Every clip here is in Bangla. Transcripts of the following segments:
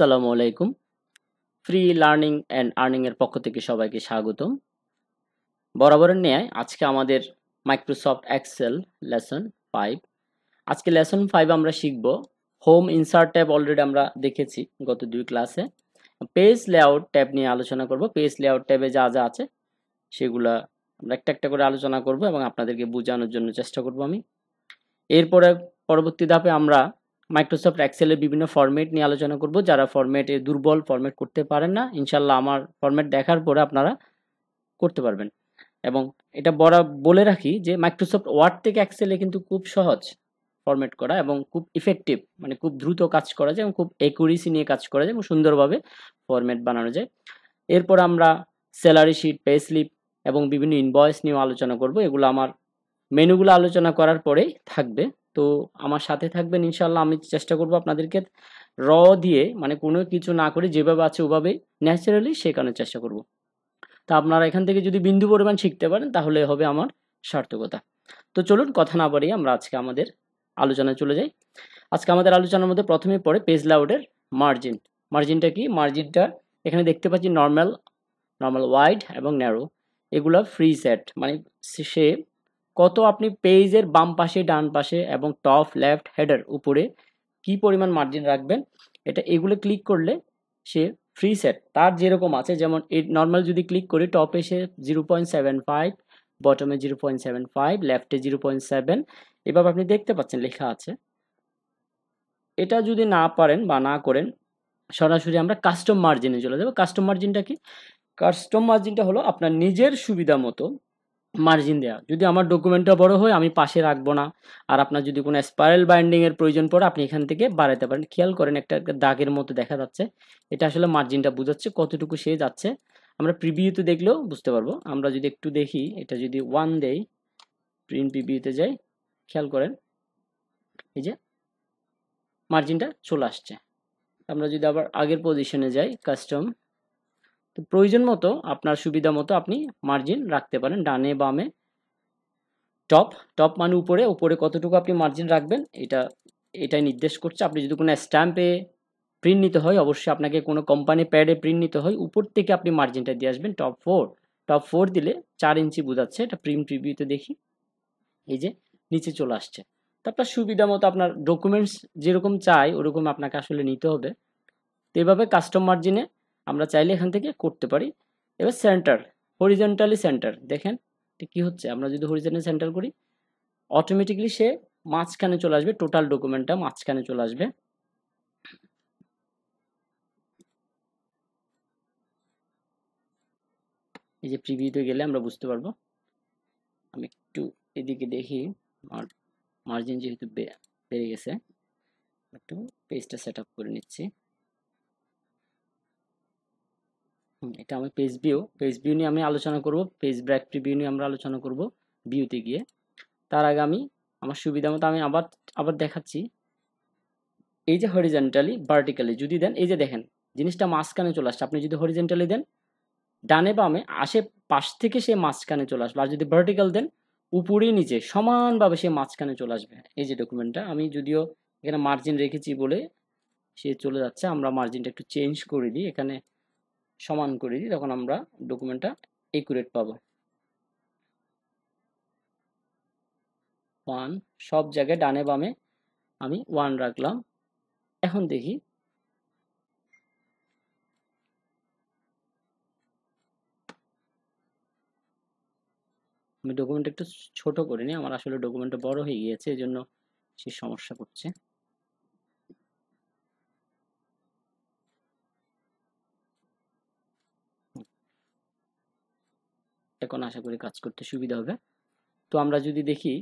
আসসালামু আলাইকুম ফ্রি লার্নিং অ্যান্ড আর্নিংয়ের পক্ষ থেকে সবাইকে স্বাগত বরাবরের ন্যায় আজকে আমাদের মাইক্রোসফট এক্সেল লেসন ফাইভ আজকে লেসন ফাইভ আমরা শিখব হোম ইনসার্ট ট্যাব অলরেডি আমরা দেখেছি গত দুই ক্লাসে পেজ লেআউট ট্যাব নিয়ে আলোচনা করব পেজ লেআউট ট্যাবে যা যা আছে সেগুলা আমরা একটা একটা করে আলোচনা করব এবং আপনাদেরকে বোঝানোর জন্য চেষ্টা করব আমি এরপরে পরবর্তী ধাপে আমরা মাইক্রোসফট অ্যাক্সেলের বিভিন্ন ফরম্যাট নিয়ে আলোচনা করব যারা ফরম্যাটে দুর্বল ফরম্যাট করতে পারেন না ইনশাল্লাহ আমার ফরম্যাট দেখার পরে আপনারা করতে পারবেন এবং এটা বড় বলে রাখি যে মাইক্রোসফট ওয়ার্ড থেকে এক্সেলে কিন্তু খুব সহজ ফরম্যাট করা এবং খুব ইফেক্টিভ মানে খুব দ্রুত কাজ করা যায় এবং খুব একুরেসি নিয়ে কাজ করা যায় এবং সুন্দরভাবে ফরম্যাট বানানো যায় এরপর আমরা স্যালারি শিট পে স্লিপ এবং বিভিন্ন ইনভয়েস নিয়েও আলোচনা করব এগুলো আমার মেনুগুলো আলোচনা করার পরেই থাকবে তো আমার সাথে থাকবেন ইনশাল্লাহ আমি চেষ্টা করব আপনাদেরকে র দিয়ে মানে কোনো কিছু না করে যেভাবে আছে ওভাবে ন্যাচারালি শেখানোর চেষ্টা করব। তা আপনারা এখান থেকে যদি বিন্দু পরিমাণ শিখতে পারেন তাহলে হবে আমার সার্থকতা তো চলুন কথা না বাড়িয়ে আমরা আজকে আমাদের আলোচনায় চলে যাই আজকে আমাদের আলোচনার মধ্যে প্রথমে পড়ে পেজ লাউডের মার্জিন মার্জিনটা কি মার্জিনটা এখানে দেখতে পাচ্ছি নর্মাল নর্মাল ওয়াইড এবং ন্যারো এগুলো ফ্রি সেট মানে সে কত আপনি পেজের বাম পাশে ডান পাশে এবং টপ লেফট হেডার উপরে কি পরিমাণ মার্জিন রাখবেন এটা এগুলো ক্লিক করলে সে ফ্রি সেট তার যেরকম আছে যেমন এই নর্মাল যদি ক্লিক করি টপে সে জিরো পয়েন্ট সেভেন ফাইভ বটমে জিরো পয়েন্ট সেভেন ফাইভ লেফটে জিরো পয়েন্ট সেভেন এভাবে আপনি দেখতে পাচ্ছেন লেখা আছে এটা যদি না পারেন বা না করেন সরাসরি আমরা কাস্টম মার্জিনে চলে যাবো কাস্টম মার্জিনটা কি কাস্টম মার্জিনটা হলো আপনার নিজের সুবিধা মতো মার্জিন দেওয়া যদি আমার ডকুমেন্টটা বড় হয় আমি পাশে রাখবো না আর আপনার যদি কোনো স্পাইরাল বাইন্ডিংয়ের প্রয়োজন পড়ে আপনি এখান থেকে বাড়াতে পারেন খেয়াল করেন একটা দাগের মতো দেখা যাচ্ছে এটা আসলে মার্জিনটা বোঝাচ্ছে কতটুকু সে যাচ্ছে আমরা প্রিভিউতে দেখলেও বুঝতে পারবো আমরা যদি একটু দেখি এটা যদি ওয়ান দেই প্রিন্ট প্রিভিউতে যাই খেয়াল করেন এই যে মার্জিনটা চলে আসছে আমরা যদি আবার আগের পজিশনে যাই কাস্টম তো প্রয়োজন মতো আপনার সুবিধা মতো আপনি মার্জিন রাখতে পারেন ডানে বামে টপ টপ মানে উপরে উপরে কতটুকু আপনি মার্জিন রাখবেন এটা এটাই নির্দেশ করছে আপনি যদি কোনো স্ট্যাম্পে প্রিন্ট নিতে হয় অবশ্যই আপনাকে কোনো কোম্পানি প্যাডে প্রিন্ট নিতে হয় উপর থেকে আপনি মার্জিনটা দিয়ে আসবেন টপ ফোর টপ ফোর দিলে চার ইঞ্চি বোঝাচ্ছে এটা প্রিন্ট রিভিউতে দেখি এই যে নিচে চলে আসছে তো আপনার সুবিধা মতো আপনার ডকুমেন্টস যেরকম চাই ওরকম আপনাকে আসলে নিতে হবে তো এভাবে কাস্টম মার্জিনে আমরা চাইলে এখান থেকে করতে পারি এবার সেন্টার হরিজেন্টালি সেন্টার দেখেন কি হচ্ছে আমরা যদি হরিজেন্টালি সেন্টার করি অটোমেটিকলি সে মাঝখানে চলে আসবে টোটাল ডকুমেন্টটা মাঝখানে চলে আসবে এই যে প্রিভিউতে গেলে আমরা বুঝতে পারবো আমি একটু এদিকে দেখি আমার মার্জিন যেহেতু বেড়ে গেছে একটু পেজটা সেট আপ করে নিচ্ছি এটা আমি পেজ ভিউ পেজ ভিউ নিয়ে আমি আলোচনা করব পেজ ব্র্যাক প্রিভিউ নিয়ে আমরা আলোচনা করব ভিউতে গিয়ে তার আগে আমি আমার সুবিধা মতো আমি আবার আবার দেখাচ্ছি এই যে হরিজেন্টালি ভার্টিক্যালি যদি দেন এই যে দেখেন জিনিসটা মাঝখানে চলে আসছে আপনি যদি হরিজেন্টালি দেন ডানে বামে আসে পাশ থেকে সে মাঝখানে চলে আসবে আর যদি ভার্টিক্যাল দেন উপরে নিচে সমানভাবে সে মাঝখানে চলে আসবে এই যে ডকুমেন্টটা আমি যদিও এখানে মার্জিন রেখেছি বলে সে চলে যাচ্ছে আমরা মার্জিনটা একটু চেঞ্জ করে দিই এখানে সমান করে দিই তখন আমরা ডকুমেন্টটা একুরেট পাবো ওয়ান সব জায়গায় ডানে বামে আমি ওয়ান রাখলাম এখন দেখি আমি ডকুমেন্ট একটু ছোট করে নিই আমার আসলে ডকুমেন্টটা বড় হয়ে গিয়েছে এজন্য সে সমস্যা করছে এখন আশা করি কাজ করতে সুবিধা হবে তো আমরা যদি দেখি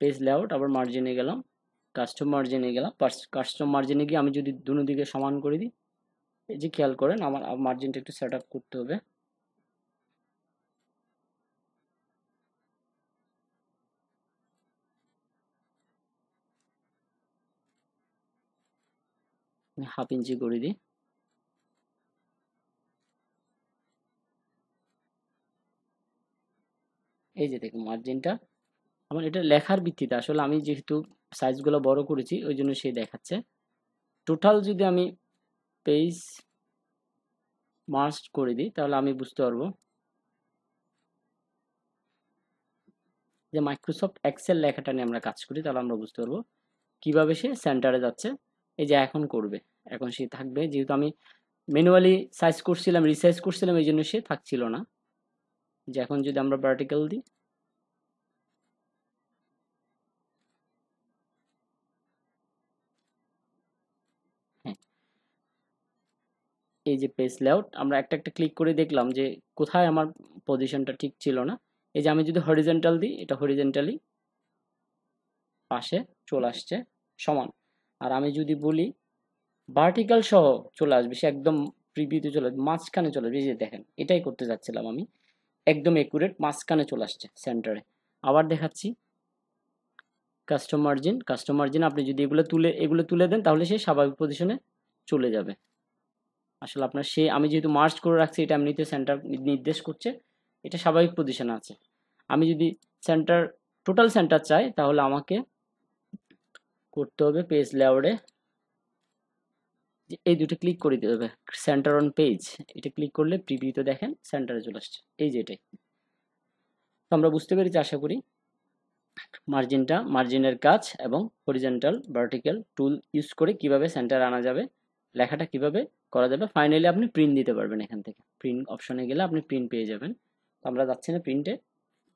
পেজ লেআউট আবার মার্জিনে গেলাম কাস্টম মার্জিনে গেলাম কাস্টম মার্জিনে গিয়ে আমি যদি দুনো দিকে সমান করে দিই এই যে খেয়াল করেন আমার মার্জিনটা একটু সেট করতে হবে হাফ ইঞ্চি করে দিই এই যে দেখুন মার্জিনটা আমার এটা লেখার ভিত্তিতে আসলে আমি যেহেতু সাইজগুলো বড় করেছি ওই জন্য সে দেখাচ্ছে টোটাল যদি আমি পেজ মার্চ করে দিই তাহলে আমি বুঝতে পারবো যে মাইক্রোসফট এক্সেল লেখাটা নিয়ে আমরা কাজ করি তাহলে আমরা বুঝতে পারবো কীভাবে সে সেন্টারে যাচ্ছে এই যে এখন করবে এখন সে থাকবে যেহেতু আমি ম্যানুয়ালি সাইজ করছিলাম রিসাইজ করছিলাম এই জন্য সে থাকছিল না যে এখন যদি আমরা ভার্টিক্যাল দিই হ্যাঁ, এই যে পেজ লেআউট আমরা একটা একটা ক্লিক করে দেখলাম যে কোথায় আমার পজিশনটা ঠিক ছিল না এই যে আমি যদি হরিজেন্টাল দিই এটা হরিজেন্টালি পাশে চলে আসছে সমান আর আমি যদি বলি ভার্টিক্যাল সহ চলে আসবে সে একদম প্রিভিউতে চলে আসবে মাঝখানে চলে আসবে এই যে দেখেন এটাই করতে যাচ্ছিলাম আমি একদম একুরেট মাঝখানে চলে আসছে সেন্টারে আবার দেখাচ্ছি কাস্টম মার্জিন কাস্টম মার্জিন আপনি যদি এগুলো তুলে এগুলো তুলে দেন তাহলে সে স্বাভাবিক পজিশনে চলে যাবে আসলে আপনার সে আমি যেহেতু মার্চ করে রাখছি এটা এমনিতে সেন্টার নির্দেশ করছে এটা স্বাভাবিক পজিশনে আছে আমি যদি সেন্টার টোটাল সেন্টার চাই তাহলে আমাকে করতে হবে পেজ লেআউটে এই দুটো ক্লিক করে দিতে হবে সেন্টার অন পেজ এটা ক্লিক করলে প্রিভিউতে দেখেন সেন্টারে চলে আসছে এই যে এটাই আমরা বুঝতে পেরেছি আশা করি মার্জিনটা মার্জিনের কাজ এবং হরিজেন্টাল ভার্টিক্যাল টুল ইউজ করে কিভাবে সেন্টার আনা যাবে লেখাটা কিভাবে করা যাবে ফাইনালি আপনি প্রিন্ট দিতে পারবেন এখান থেকে প্রিন্ট অপশনে গেলে আপনি প্রিন্ট পেয়ে যাবেন তো আমরা যাচ্ছি না প্রিন্টে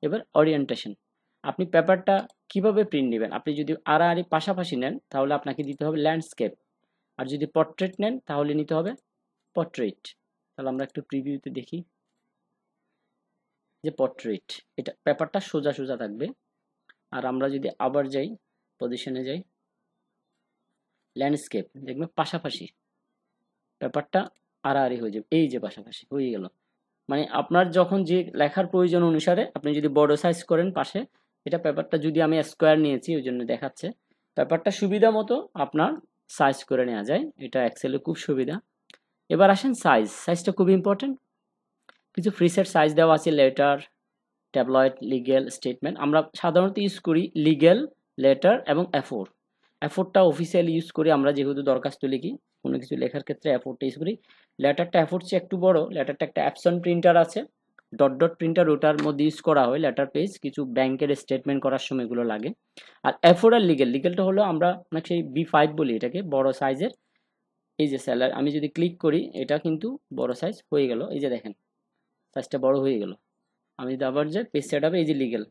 এবার অরিয়েন্টেশন আপনি পেপারটা কিভাবে প্রিন্ট নেবেন আপনি যদি আড়াআড়ি পাশাপাশি নেন তাহলে আপনাকে দিতে হবে ল্যান্ডস্কেপ আর যদি পট্রেট নেন তাহলে নিতে হবে পট্রেট তাহলে আমরা একটু প্রিভিউতে দেখি যে পট্রেট এটা পেপারটা সোজা সোজা থাকবে আর আমরা যদি আবার যাই পজিশনে যাই ল্যান্ডস্কেপ দেখবেন পাশাপাশি পেপারটা আড়াআড়ি হয়ে যাবে এই যে পাশাপাশি হয়ে গেল মানে আপনার যখন যে লেখার প্রয়োজন অনুসারে আপনি যদি বড় সাইজ করেন পাশে এটা পেপারটা যদি আমি স্কোয়ার নিয়েছি ওই জন্য দেখাচ্ছে পেপারটা সুবিধা মতো আপনার সাইজ করে নেওয়া যায় এটা এক্সেলে খুব সুবিধা এবার আসেন সাইজ সাইজটা খুব ইম্পর্টেন্ট কিছু ফ্রিসের সাইজ দেওয়া আছে লেটার ট্যাবলয়েড লিগেল স্টেটমেন্ট আমরা সাধারণত ইউজ করি লিগেল লেটার এবং অ্যাফোর অ্যাফোরটা অফিসিয়ালি ইউজ করি আমরা যেহেতু দরখাস্ত লিখি কোনো কিছু লেখার ক্ষেত্রে অ্যাফোরটা ইউজ করি লেটারটা অ্যাফোর চেয়ে একটু বড় লেটারটা একটা অ্যাপসন প্রিন্টার আছে ডট ডট প্রিন্টার ওটার মধ্যে ইউজ করা হয় লেটার পেজ কিছু ব্যাংকের স্টেটমেন্ট করার সময় এগুলো লাগে আর এফোর আর লিগেল লিগেলটা হলো আমরা আপনাকে মানে সেই বি ফাইভ বলি এটাকে বড় সাইজের এই যে স্যালার আমি যদি ক্লিক করি এটা কিন্তু বড় সাইজ হয়ে গেল এই যে দেখেন সাইজটা বড় হয়ে গেল আমি যদি আবার যে পেজ সেট আপ এই যে লিগেল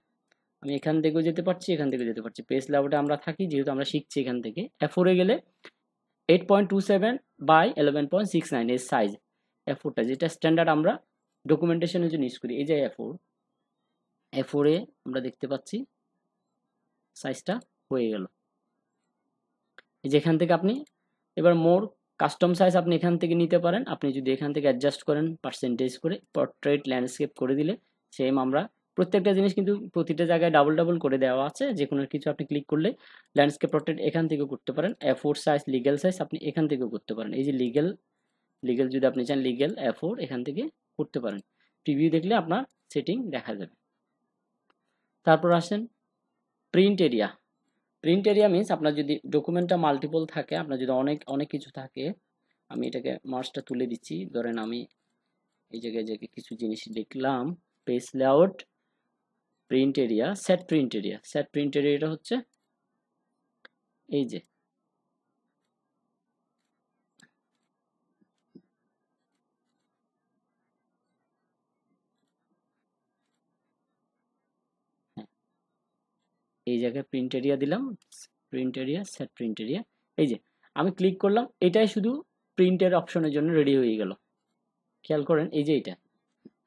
আমি এখান থেকেও যেতে পারছি এখান থেকে যেতে পারছি পেজ লাভটা আমরা থাকি যেহেতু আমরা শিখছি এখান থেকে এফোরে গেলে eight point two seven by eleven point six nine এর সাইজ এফোরটা যেটা স্ট্যান্ডার্ড আমরা ডকুমেন্টেশনের জন্য ইউজ করি এই যে এ ফোর এ ফোরে আমরা দেখতে পাচ্ছি সাইজটা হয়ে গেল এই যে এখান থেকে আপনি এবার মোর কাস্টম সাইজ আপনি এখান থেকে নিতে পারেন আপনি যদি এখান থেকে অ্যাডজাস্ট করেন পার্সেন্টেজ করে পোর্ট্রেট ল্যান্ডস্কেপ করে দিলে সেম আমরা প্রত্যেকটা জিনিস কিন্তু প্রতিটা জায়গায় ডাবল ডাবল করে দেওয়া আছে যে কোনো কিছু আপনি ক্লিক করলে ল্যান্ডস্কেপ প্রোটেক্ট এখান থেকেও করতে পারেন A four size legal size আপনি এখান থেকেও করতে পারেন এই যে লিগেল লিগেল যদি আপনি চান লিগেল এ ফোর এখান থেকে করতে পারেন প্রিভিউ দেখলে আপনার সেটিং দেখা যাবে তারপর আসেন print area print area means আপনার যদি ডকুমেন্টটা মাল্টিপল থাকে আপনার যদি অনেক অনেক কিছু থাকে আমি এটাকে মার্চটা তুলে দিচ্ছি ধরেন আমি এই জায়গায় যে কিছু জিনিস দেখলাম page layout print area set print area set print এরিয়াটা হচ্ছে এই যে এই জায়গায় প্রিন্ট এরিয়া দিলাম print area set print area এই যে আমি ক্লিক করলাম এটাই শুধু প্রিন্টের অপশনের জন্য রেডি হয়ে গেল খেয়াল করেন এই যে এটা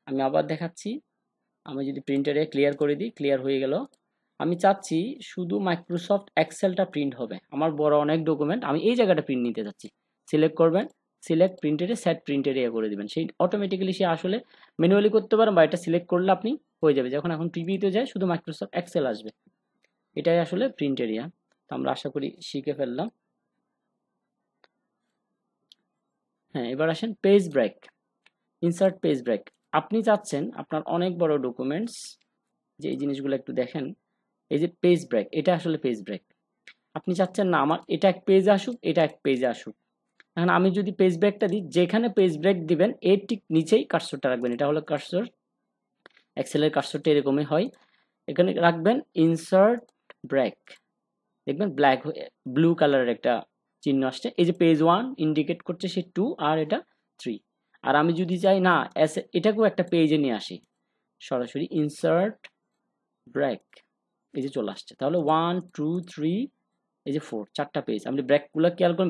আমি আবার দেখাচ্ছি আমি যদি প্রিন্ট এরিয়া ক্লিয়ার করে দিই ক্লিয়ার হয়ে গেল আমি চাচ্ছি শুধু মাইক্রোসফট এক্সেলটা প্রিন্ট হবে আমার বড় অনেক ডকুমেন্ট আমি এই জায়গাটা প্রিন্ট নিতে চাচ্ছি সিলেক্ট করবেন সিলেক্ট প্রিন্টারে সেট প্রিন্ট এরিয়া করে দেবেন সেই অটোমেটিক্যালি সে আসলে ম্যানুয়ালি করতে পারেন বা এটা সিলেক্ট করলে আপনি হয়ে যাবে যখন এখন টিভিতে যায় শুধু মাইক্রোসফট এক্সেল আসবে এটাই আসলে প্রিন্ট এরিয়া তো আমরা আশা করি শিখে ফেললাম হ্যাঁ এবার আসেন page break insert page break আপনি চাচ্ছেন আপনার অনেক বড় ডকুমেন্টস যে এই জিনিসগুলো একটু দেখেন এই যে পেজ ব্রেক এটা আসলে পেজ ব্রেক আপনি চাচ্ছেন না আমার এটা এক পেজ আসুক এটা এক পেজ আসুক এখন আমি যদি পেজ ব্রেকটা দিই যেখানে পেজ ব্রেক দিবেন এর ঠিক নিচেই কার্সরটা রাখবেন এটা হলো কার্সর এক্সেলের কার্সরটা এরকমই হয় এখানে রাখবেন ইনসার্ট ব্র্যাক দেখবেন ব্ল্যাক ব্লু কালারের একটা চিহ্ন আসছে এই যে পেজ ওয়ান ইন্ডিকেট করছে সে টু আর এটা থ্রি আর আমি যদি চাই না এস এটাকেও একটা পেজে নিয়ে আসি সরাসরি ইনসার্ট ব্র্যাক এই যে চলে আসছে তাহলে ওয়ান টু থ্রি এই যে ফোর চারটা পেজ আপনি ব্র্যাকগুলো খেয়াল করুন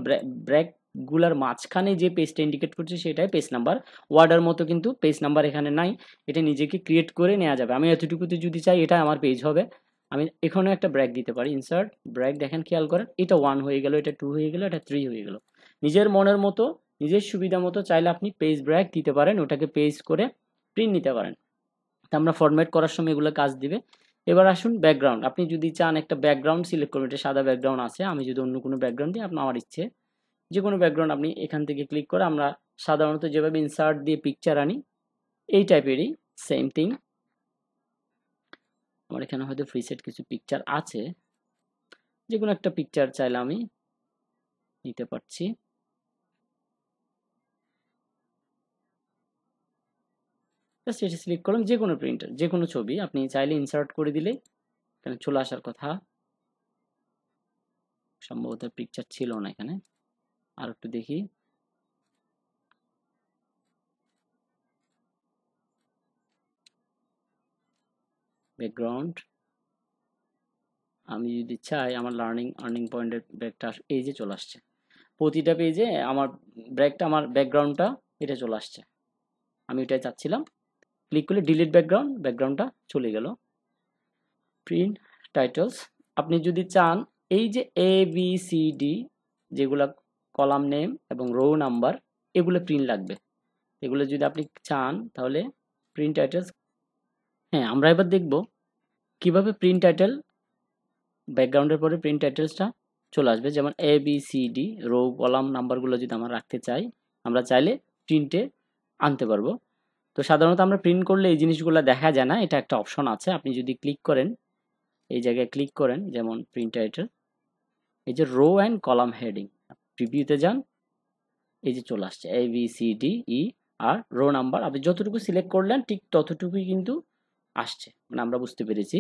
ব্র্যাকগুলার মাঝখানে যে পেজটা ইন্ডিকেট করছে সেটাই পেজ নাম্বার ওয়ার্ডার মতো কিন্তু পেজ নাম্বার এখানে নাই এটা নিজেকে ক্রিয়েট করে নেওয়া যাবে আমি এতটুকুতে যদি চাই এটা আমার পেজ হবে আমি এখানে একটা ব্র্যাক দিতে পারি ইনসার্ট ব্র্যাক দেখেন খেয়াল করেন এটা ওয়ান হয়ে গেল এটা টু হয়ে গেলো এটা থ্রি হয়ে গেল নিজের মনের মতো নিজের সুবিধা মতো চাইলে আপনি পেজ ব্র্যাক দিতে পারেন ওটাকে পেজ করে প্রিন্ট নিতে পারেন তা আমরা ফরম্যাট করার সময় এগুলো কাজ দিবে এবার আসুন ব্যাকগ্রাউন্ড আপনি যদি চান একটা ব্যাকগ্রাউন্ড সিলেক্ট করুন এটা সাদা ব্যাকগ্রাউন্ড আছে আমি যদি অন্য কোনো ব্যাকগ্রাউন্ড দিই আপনার আমার ইচ্ছে যে কোনো ব্যাকগ্রাউন্ড আপনি এখান থেকে ক্লিক করে আমরা সাধারণত যেভাবে ইনসার্ট দিয়ে পিকচার আনি এই টাইপেরই সেম থিং আমার এখানে হয়তো সেট কিছু পিকচার আছে যে কোনো একটা পিকচার চাইলে আমি নিতে পারছি জাস্ট এটি সিলেক্ট করলাম যে কোনো প্রিন্টার যে কোনো ছবি আপনি চাইলে ইনসার্ট করে দিলে এখানে চলে আসার কথা সম্ভবত পিকচার ছিল না এখানে আর একটু দেখি ব্যাকগ্রাউন্ড আমি যদি চাই আমার লার্নিং আর্নিং পয়েন্টের ব্যাকটা এই যে চলে আসছে প্রতিটা পেজে আমার ব্যাকটা আমার ব্যাকগ্রাউন্ডটা এটা চলে আসছে আমি এটাই চাচ্ছিলাম ক্লিক করলে ডিলিট ব্যাকগ্রাউন্ড ব্যাকগ্রাউন্ডটা চলে গেল প্রিন্ট টাইটলস আপনি যদি চান এই যে এ বি সি ডি যেগুলো কলাম নেম এবং রো নাম্বার এগুলো প্রিন্ট লাগবে এগুলো যদি আপনি চান তাহলে প্রিন্ট টাইটলস হ্যাঁ আমরা এবার দেখবো কিভাবে প্রিন্ট টাইটেল ব্যাকগ্রাউন্ডের পরে প্রিন্ট টাইটেলসটা চলে আসবে যেমন A B C D row column নাম্বারগুলো যদি আমরা রাখতে চাই আমরা চাইলে প্রিন্টে আনতে পারবো তো সাধারণত আমরা প্রিন্ট করলে এই জিনিসগুলো দেখা যায় না এটা একটা অপশন আছে আপনি যদি ক্লিক করেন এই জায়গায় ক্লিক করেন যেমন প্রিন্ট টাইটেল এই যে রো অ্যান্ড কলাম হেডিং প্রিভিউতে যান এই যে চলে আসছে A B C D E আর রো নাম্বার আপনি যতটুকু সিলেক্ট করলেন ঠিক ততটুকুই কিন্তু আসছে মানে আমরা বুঝতে পেরেছি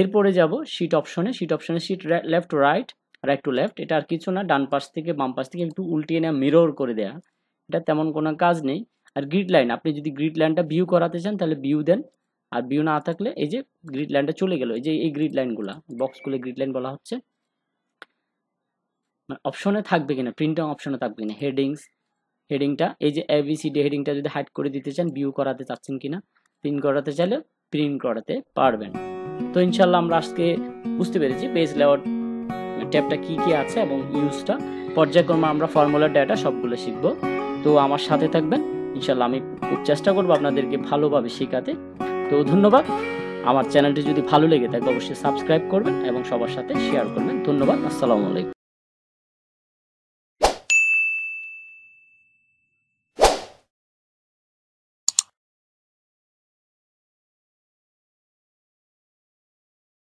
এরপরে যাব শিট অপশনে শিট অপশনে sheet left right right to left এটা আর কিছু না ডান পাশ থেকে বাম পাশ থেকে একটু উল্টিয়ে নেওয়া মিরোর করে দেওয়া এটা তেমন কোনো কাজ নেই আর গ্রিড লাইন আপনি যদি গ্রিড লাইনটা ভিউ করাতে চান তাহলে ভিউ দেন আর ভিউ না থাকলে এই যে গ্রিড লাইনটা চলে গেল এই যে এই গ্রিড লাইনগুলো বক্সগুলো গ্রিড লাইন বলা হচ্ছে অপশনে মানে থাকবে কিনা প্রিন্টিং অপশনে থাকবে কিনা হেডিংস হেডিংটা এই যে এবিসিডি হেডিংটা যদি হাইড করে দিতে চান ভিউ করাতে চাচ্ছেন কিনা প্রিন্ট করাতে চাইলে প্রিন্ট করাতে পারবেন তো ইনশাল্লাহ আমরা আজকে বুঝতে পেরেছি পেজ লেওয়ার ট্যাবটা কি কি আছে এবং ইউজটা পর্যায়ক্রমে আমরা ফর্মুলার ডাটা সবগুলো শিখবো তো আমার সাথে থাকবেন ইনশাল্লাহ আমি খুব চেষ্টা করবো আপনাদেরকে ভালোভাবে শেখাতে তো ধন্যবাদ আমার চ্যানেলটি যদি ভালো লেগে থাকে অবশ্যই সাবস্ক্রাইব করবেন এবং সবার সাথে শেয়ার করবেন ধন্যবাদ আসসালামু আলাইকুম